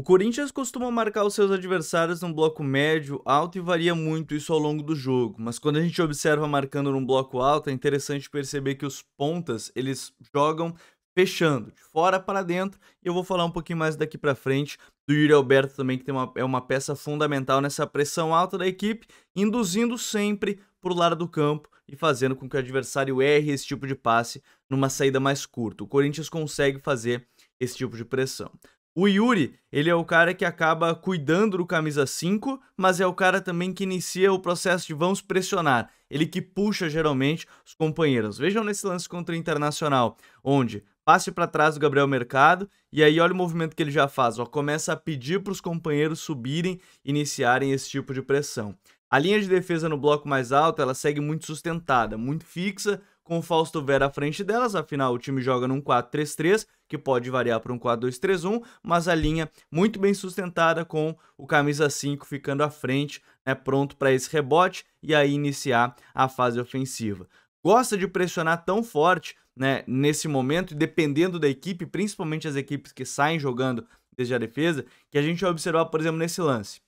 O Corinthians costuma marcar os seus adversários num bloco médio, alto e varia muito isso ao longo do jogo, mas quando a gente observa marcando num bloco alto, é interessante perceber que os pontas, eles jogam fechando, de fora para dentro, e eu vou falar um pouquinho mais daqui para frente do Yuri Alberto também, que tem uma, é uma peça fundamental nessa pressão alta da equipe, induzindo sempre para o lado do campo e fazendo com que o adversário erre esse tipo de passe numa saída mais curta. O Corinthians consegue fazer esse tipo de pressão. O Yuri, ele é o cara que acaba cuidando do camisa 5, mas é o cara também que inicia o processo de vamos pressionar. Ele que puxa geralmente os companheiros. Vejam nesse lance contra o Internacional, onde passe para trás do Gabriel Mercado e aí olha o movimento que ele já faz, ó, começa a pedir para os companheiros subirem, iniciarem esse tipo de pressão. A linha de defesa no bloco mais alto, ela segue muito sustentada, muito fixa, com o Fausto Vera à frente delas, afinal o time joga num 4-3-3, que pode variar para um 4-2-3-1, mas a linha muito bem sustentada com o camisa 5 ficando à frente, né, pronto para esse rebote e aí iniciar a fase ofensiva. Gosta de pressionar tão forte né, nesse momento, dependendo da equipe, principalmente as equipes que saem jogando desde a defesa, que a gente vai observar, por exemplo, nesse lance.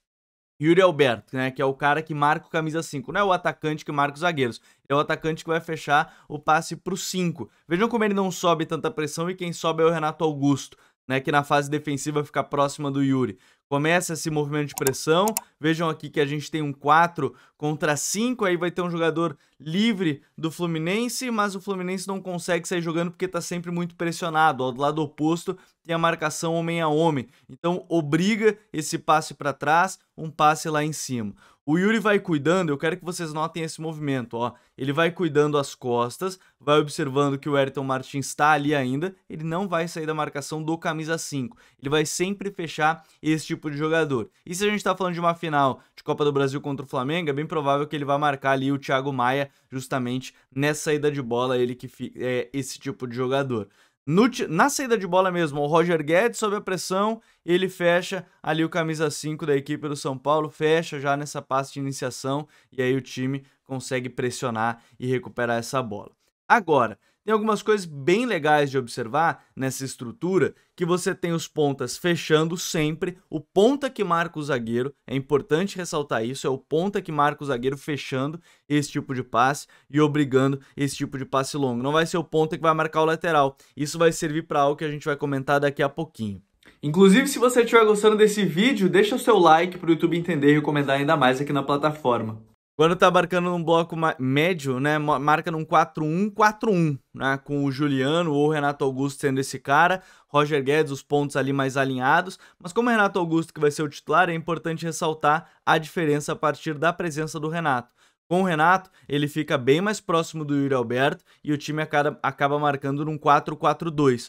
Yuri Alberto, né? Que é o cara que marca o camisa 5. Não é o atacante que marca os zagueiros. É o atacante que vai fechar o passe para o 5. Vejam como ele não sobe tanta pressão e quem sobe é o Renato Augusto né, que na fase defensiva fica próxima do Yuri. Começa esse movimento de pressão. Vejam aqui que a gente tem um 4 contra 5. Aí vai ter um jogador livre do Fluminense, mas o Fluminense não consegue sair jogando porque está sempre muito pressionado. Ao lado oposto tem a marcação homem a homem. Então obriga esse passe para trás, um passe lá em cima. O Yuri vai cuidando, eu quero que vocês notem esse movimento, ó. Ele vai cuidando as costas, vai observando que o Ayrton Martins está ali ainda, ele não vai sair da marcação do camisa 5. Ele vai sempre fechar esse tipo de jogador. E se a gente está falando de uma final de Copa do Brasil contra o Flamengo, é bem provável que ele vá marcar ali o Thiago Maia justamente nessa saída de bola, ele que é esse tipo de jogador. No, na saída de bola mesmo, o Roger Guedes, sob a pressão, ele fecha ali o camisa 5 da equipe do São Paulo, fecha já nessa passe de iniciação e aí o time consegue pressionar e recuperar essa bola. Agora, tem algumas coisas bem legais de observar nessa estrutura, que você tem os pontas fechando sempre, o ponta que marca o zagueiro, é importante ressaltar isso, é o ponta que marca o zagueiro fechando esse tipo de passe e obrigando esse tipo de passe longo. Não vai ser o ponta que vai marcar o lateral. Isso vai servir para algo que a gente vai comentar daqui a pouquinho. Inclusive, se você estiver gostando desse vídeo, deixa o seu like para o YouTube entender e recomendar ainda mais aqui na plataforma. Quando tá marcando num bloco médio, né, marca num 4-1-4-1, né, com o Juliano ou o Renato Augusto sendo esse cara, Roger Guedes, os pontos ali mais alinhados, mas como o Renato Augusto que vai ser o titular, é importante ressaltar a diferença a partir da presença do Renato. Com o Renato, ele fica bem mais próximo do Yuri Alberto e o time acaba, acaba marcando num 4-4-2.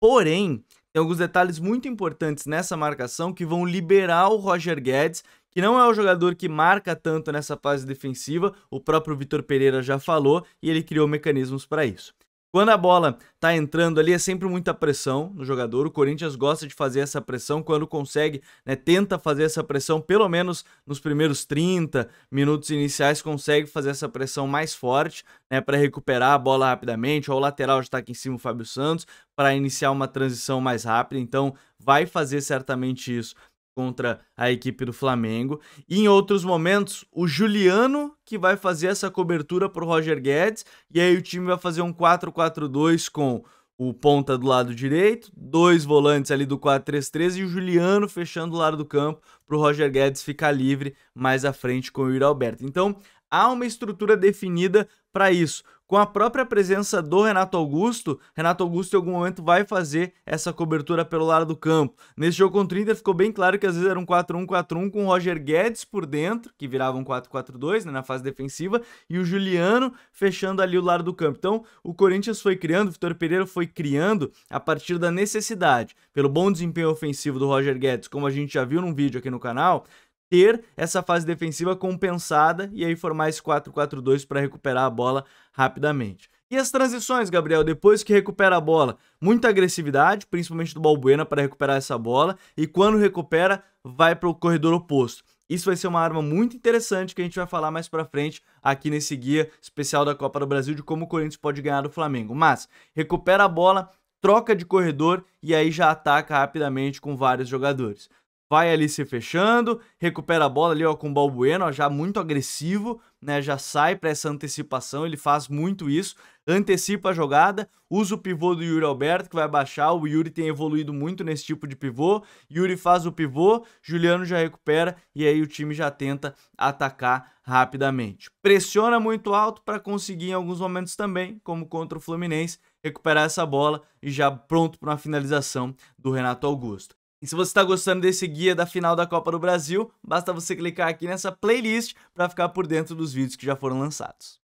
Porém, tem alguns detalhes muito importantes nessa marcação que vão liberar o Roger Guedes que não é o jogador que marca tanto nessa fase defensiva, o próprio Vitor Pereira já falou e ele criou mecanismos para isso. Quando a bola tá entrando ali, é sempre muita pressão no jogador. O Corinthians gosta de fazer essa pressão quando consegue, né? Tenta fazer essa pressão, pelo menos nos primeiros 30 minutos iniciais, consegue fazer essa pressão mais forte, né? Para recuperar a bola rapidamente. Ou o lateral já tá aqui em cima, o Fábio Santos, para iniciar uma transição mais rápida. Então, vai fazer certamente isso contra a equipe do Flamengo. E em outros momentos, o Juliano que vai fazer essa cobertura para o Roger Guedes. E aí o time vai fazer um 4-4-2 com o ponta do lado direito, dois volantes ali do 4-3-3 e o Juliano fechando o lado do campo para o Roger Guedes ficar livre mais à frente com o Yuri Alberto. Então, há uma estrutura definida para isso. Com a própria presença do Renato Augusto, Renato Augusto em algum momento vai fazer essa cobertura pelo lado do campo. Nesse jogo contra o Inter ficou bem claro que às vezes era um 4-1-4-1 com o Roger Guedes por dentro, que virava um 4-4-2 né, na fase defensiva, e o Juliano fechando ali o lado do campo. Então o Corinthians foi criando, o Vitor Pereira foi criando a partir da necessidade, pelo bom desempenho ofensivo do Roger Guedes, como a gente já viu num vídeo aqui no canal, ter essa fase defensiva compensada e aí formar esse 4-4-2 para recuperar a bola rapidamente. E as transições, Gabriel, depois que recupera a bola? Muita agressividade, principalmente do Balbuena para recuperar essa bola, e quando recupera, vai para o corredor oposto. Isso vai ser uma arma muito interessante que a gente vai falar mais para frente aqui nesse guia especial da Copa do Brasil de como o Corinthians pode ganhar do Flamengo. Mas recupera a bola, troca de corredor e aí já ataca rapidamente com vários jogadores vai ali se fechando, recupera a bola ali ó, com o Balbueno, ó, já muito agressivo, né, já sai para essa antecipação, ele faz muito isso, antecipa a jogada, usa o pivô do Yuri Alberto, que vai baixar, o Yuri tem evoluído muito nesse tipo de pivô, Yuri faz o pivô, Juliano já recupera e aí o time já tenta atacar rapidamente. Pressiona muito alto para conseguir em alguns momentos também, como contra o Fluminense, recuperar essa bola e já pronto para uma finalização do Renato Augusto. E se você está gostando desse guia da final da Copa do Brasil, basta você clicar aqui nessa playlist para ficar por dentro dos vídeos que já foram lançados.